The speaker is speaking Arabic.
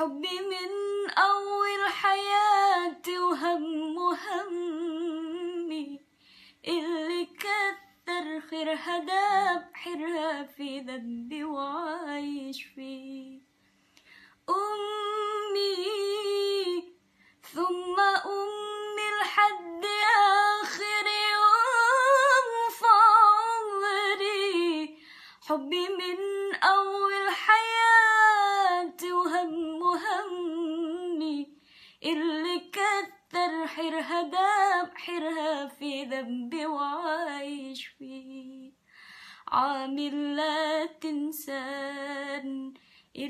حبي من أول حياتي وهم همي اللي كثر خير هداب حرها في ذنبي وعايش فيه أمي ثم أمي لحد آخر يوم في عمري حبي من أول حياتي اللي كتر حرها داب حرها في ذنبي وعايش فيه عامل لا تنساني